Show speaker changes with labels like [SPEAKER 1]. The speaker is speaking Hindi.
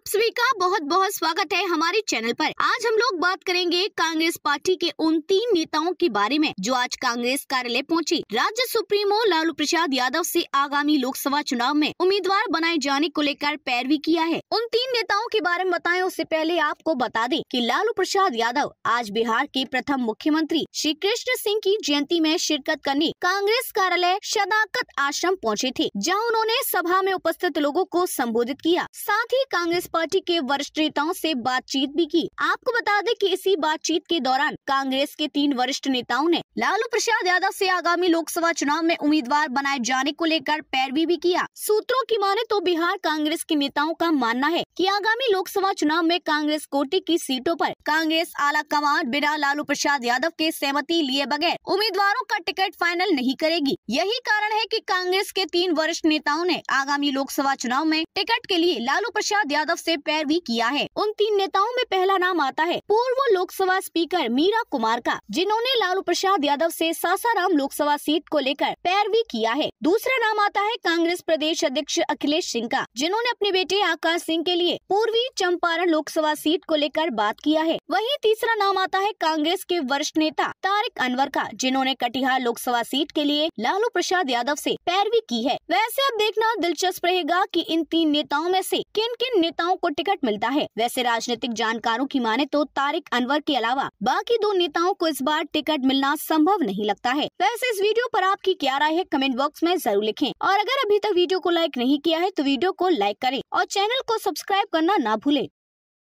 [SPEAKER 1] आप सभी का बहुत बहुत स्वागत है हमारे चैनल पर आज हम लोग बात करेंगे कांग्रेस पार्टी के उन तीन नेताओं के बारे में जो आज कांग्रेस कार्यालय पहुंची राज्य सुप्रीमो लालू प्रसाद यादव से आगामी लोकसभा चुनाव में उम्मीदवार बनाए जाने को लेकर पैरवी किया है उन तीन नेताओं के बारे में बताए उससे पहले आपको बता दें की लालू प्रसाद यादव आज बिहार के प्रथम मुख्यमंत्री श्री कृष्ण सिंह की जयंती में शिरकत करने कांग्रेस कार्यालय शदाकत आश्रम पहुँचे थे जहाँ उन्होंने सभा में उपस्थित लोगो को संबोधित किया साथ ही कांग्रेस पार्टी के वरिष्ठ नेताओं से बातचीत भी की आपको बता दें कि इसी बातचीत के दौरान कांग्रेस के तीन वरिष्ठ नेताओं ने लालू प्रसाद यादव से आगामी लोकसभा चुनाव में उम्मीदवार बनाए जाने को लेकर पैरवी भी किया सूत्रों की माने तो बिहार कांग्रेस के नेताओं का मानना है की आगामी लोकसभा चुनाव में कांग्रेस कोटे की सीटों आरोप कांग्रेस आला कमान बिना लालू प्रसाद यादव के सहमति लिए बगैर उम्मीदवारों का टिकट फाइनल नहीं करेगी यही कारण है की कांग्रेस के तीन वरिष्ठ नेताओं ने आगामी लोकसभा चुनाव में टिकट के लिए लालू प्रसाद यादव से पैर भी किया है उन तीन नेताओं में पहला नाम आता है पूर्व लोकसभा स्पीकर मीरा कुमार का जिन्होंने लालू प्रसाद यादव से सासाराम लोकसभा सीट को लेकर पैर भी किया है दूसरा नाम आता है कांग्रेस प्रदेश अध्यक्ष अखिलेश सिंह का जिन्होंने अपने बेटे आकाश सिंह के लिए पूर्वी चंपारण लोकसभा सीट को लेकर बात किया है वही तीसरा नाम आता है कांग्रेस के वरिष्ठ नेता तारिक अनवर का जिन्होंने कटिहार लोकसभा सीट के लिए लालू प्रसाद यादव से पैरवी की है वैसे अब देखना दिलचस्प रहेगा कि इन तीन नेताओं में से किन किन नेताओं को टिकट मिलता है वैसे राजनीतिक जानकारों की माने तो तारिक अनवर के अलावा बाकी दो नेताओं को इस बार टिकट मिलना संभव नहीं लगता है वैसे इस वीडियो आरोप आपकी क्या राय है कमेंट बॉक्स में जरूर लिखे और अगर अभी तक वीडियो को लाइक नहीं किया है तो वीडियो को लाइक करें और चैनल को सब्सक्राइब करना ना भूले